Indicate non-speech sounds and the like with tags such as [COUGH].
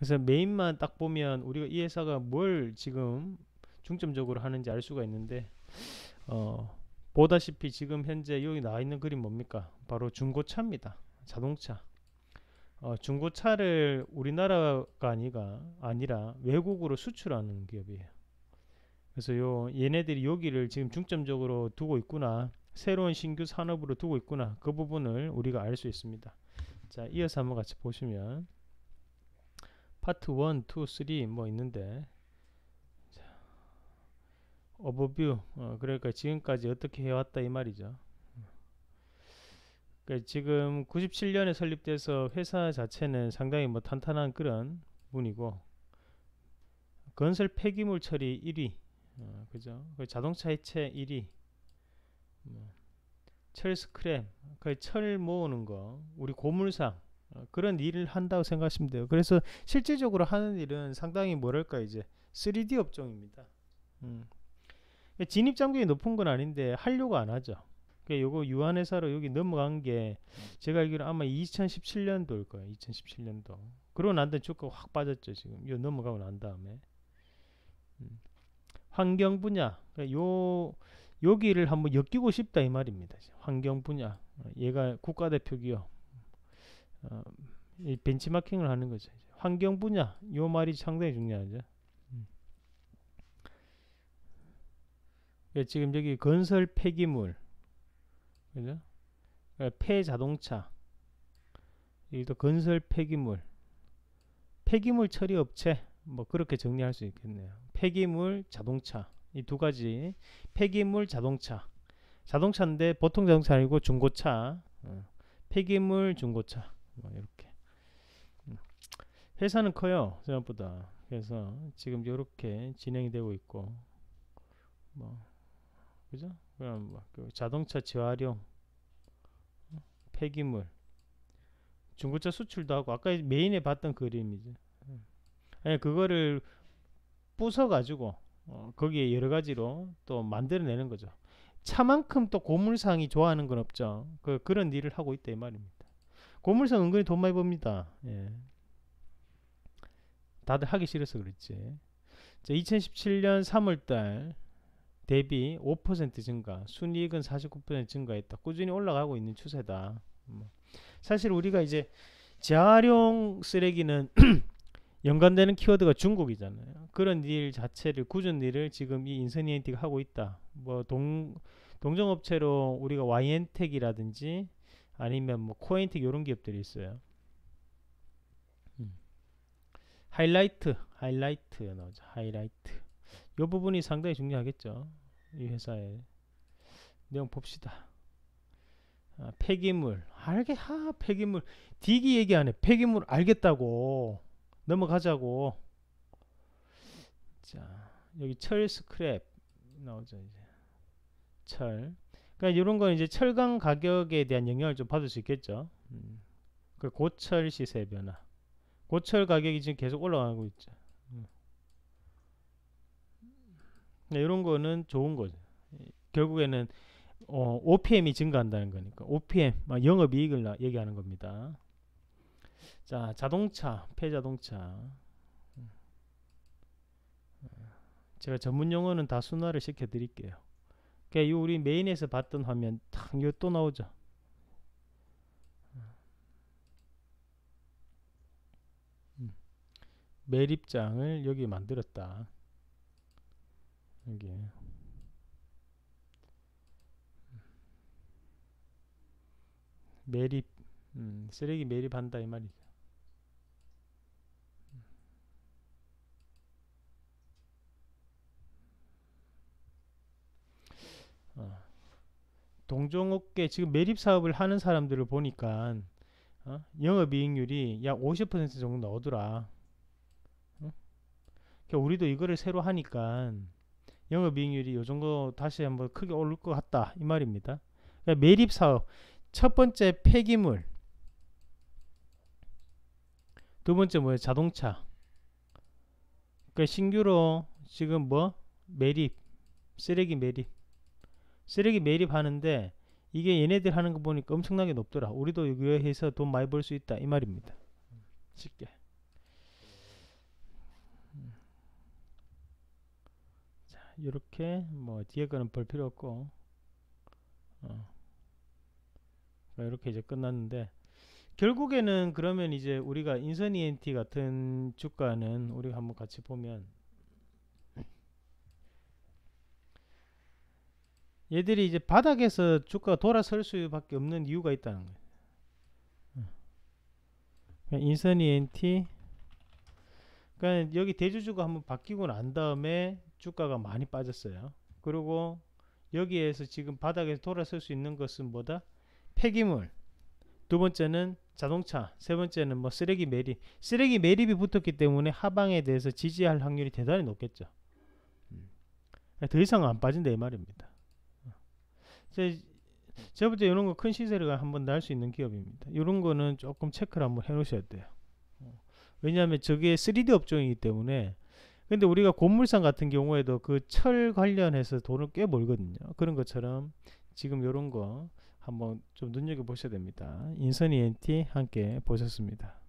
그래서 메인만 딱 보면 우리가 이 회사가 뭘 지금 중점적으로 하는지 알 수가 있는데 어, 보다시피 지금 현재 여기 나와 있는 그림 뭡니까? 바로 중고차입니다. 자동차. 어, 중고차를 우리나라가 아니가 아니라 외국으로 수출하는 기업이에요. 그래서 요 얘네들이 여기를 지금 중점적으로 두고 있구나. 새로운 신규 산업으로 두고 있구나. 그 부분을 우리가 알 수 있습니다. 자, 이어서 한번 같이 보시면 파트 1, 2, 3 뭐 있는데 자, 어버뷰 어, 그러니까 지금까지 어떻게 해왔다 이 말이죠 그러니까 지금 97년에 설립돼서 회사 자체는 상당히 뭐 탄탄한 그런 분이고 건설 폐기물 처리 1위 어, 그죠 그 자동차 해체 1위 뭐, 철 스크랩 그철 모으는 거 우리 고물상 어, 그런 일을 한다고 생각하시면 돼요. 그래서 실질적으로 하는 일은 상당히 뭐랄까 이제 3D 업종입니다. 음. 그러니까 진입 장벽이 높은 건 아닌데 하려고 안 하죠. 그러니까 요거 유한 회사로 여기 넘어간 게 제가 알기로 아마 2017년도일 거예요. 2017년도. 그러고 난 다음에 주가 확 빠졌죠. 지금 요 넘어가고 난 다음에 음. 환경 분야. 그러니까 요 여기를 한번 엮이고 싶다 이 말입니다. 환경 분야. 어, 얘가 국가대표 기업. 어, 이 벤치마킹을 하는 거죠. 환경 분야 이 말이 상당히 중요하죠. 음. 예, 지금 여기 건설 폐기물, 그죠? 예, 폐자동차, 이기도 건설 폐기물, 폐기물 처리 업체 뭐 그렇게 정리할 수 있겠네요. 폐기물 자동차 이 두 가지 폐기물 자동차 자동차인데 보통 자동차 아니고 중고차 어, 폐기물 중고차 뭐 이렇게 음. 회사는 커요 생각보다 그래서 지금 이렇게 진행이 되고 있고 뭐 그죠 그럼 뭐 그 자동차 재활용 폐기물 중고차 수출도 하고 아까 메인에 봤던 그림이죠 아니, 예. 예, 그거를 부숴 가지고 어, 거기에 여러 가지로 또 만들어내는 거죠 차만큼 또 고물상이 좋아하는 건 없죠 그, 그런 일을 하고 있다 이 말입니다 고물상 은근히 돈 많이 법니다. 예. 다들 하기 싫어서 그랬지. 자, 2017년 3월달 대비 5% 증가, 순이익은 49% 증가했다. 꾸준히 올라가고 있는 추세다. 뭐. 사실 우리가 이제 재활용 쓰레기는 [CLEARS THROAT] 연관되는 키워드가 중국이잖아요. 그런 일 자체를 꾸준 일을 지금 이 인선이엔티가 하고 있다. 뭐동 동종업체로 우리가 와이엔텍이라든지 아니면 뭐 코엔틱 이런 기업들이 있어요. 음. 하이라이트, 하이라이트 넣자. 하이라이트. 이 부분이 상당히 중요하겠죠. 이 회사의 내용 봅시다. 아, 폐기물, 알게 하 폐기물 디기 얘기 안 해. 폐기물 알겠다고 넘어가자고. 자 여기 철 스크랩 나오죠 이제 철 그러니까 이런 건 이제 철강 가격에 대한 영향을 좀 받을 수 있겠죠. 음. 그 고철 시세 변화. 고철 가격이 지금 계속 올라가고 있죠. 음. 네, 이런 거는 좋은 거죠. 결국에는 어, OPM이 증가한다는 거니까 OPM 아, 영업이익을 나, 얘기하는 겁니다. 자 자동차 폐자동차 음. 어, 제가 전문 용어는 다 순화를 시켜 드릴게요. 그러니까 이 우리 메인에서 봤던 화면 탁 이거 또 나오죠. 음. 매립장을 여기 만들었다. 여기. 매립, 음, 쓰레기 매립한다 이 말이죠. 동종업계 지금 매립 사업을 하는 사람들을 보니까 어? 영업이익률이 약 50% 정도 나오더라. 어? 그까 그러니까 우리도 이거를 새로 하니까 영업이익률이 요 정도 다시 한번 크게 오를 것 같다 이 말입니다. 그러니까 매립 사업 첫 번째 폐기물, 두 번째 뭐예요? 자동차. 그러니까 신규로 지금 뭐 매립, 쓰레기 매립. 쓰레기 매립하는데 이게 얘네들 하는 거 보니까 엄청나게 높더라. 우리도 의회에서 돈 많이 벌 수 있다 이 말입니다. 쉽게. 자, 이렇게 뭐 뒤에 거는 볼 필요 없고, 어. 이렇게 이제 끝났는데 결국에는 그러면 이제 우리가 인선 ENT 같은 주가는 우리가 한번 같이 보면 얘들이 이제 바닥에서 주가가 돌아설 수밖에 없는 이유가 있다는 거예요. 그러니까 인선이 NT 그러니까 여기 대주주가 한번 바뀌고 난 다음에 주가가 많이 빠졌어요. 그리고 여기에서 지금 바닥에서 돌아설 수 있는 것은 뭐다? 폐기물. 두 번째는 자동차. 세 번째는 뭐 쓰레기 매립. 쓰레기 매립이 붙었기 때문에 하방에 대해서 지지할 확률이 대단히 높겠죠. 음. 더 이상 안 빠진다 이 말입니다. 제, 제가 볼때 이런 거 큰시세를 한번 날 수 있는 기업입니다. 이런 거는 조금 체크를 한번 해놓으셔야 돼요. 어. 왜냐하면 저게 3D 업종이기 때문에 근데 우리가 곡물상 같은 경우에도 그 철 관련해서 돈을 꽤 벌거든요. 그런 것처럼 지금 이런 거 한번 좀 눈여겨보셔야 됩니다. 인선이 NT 함께 보셨습니다.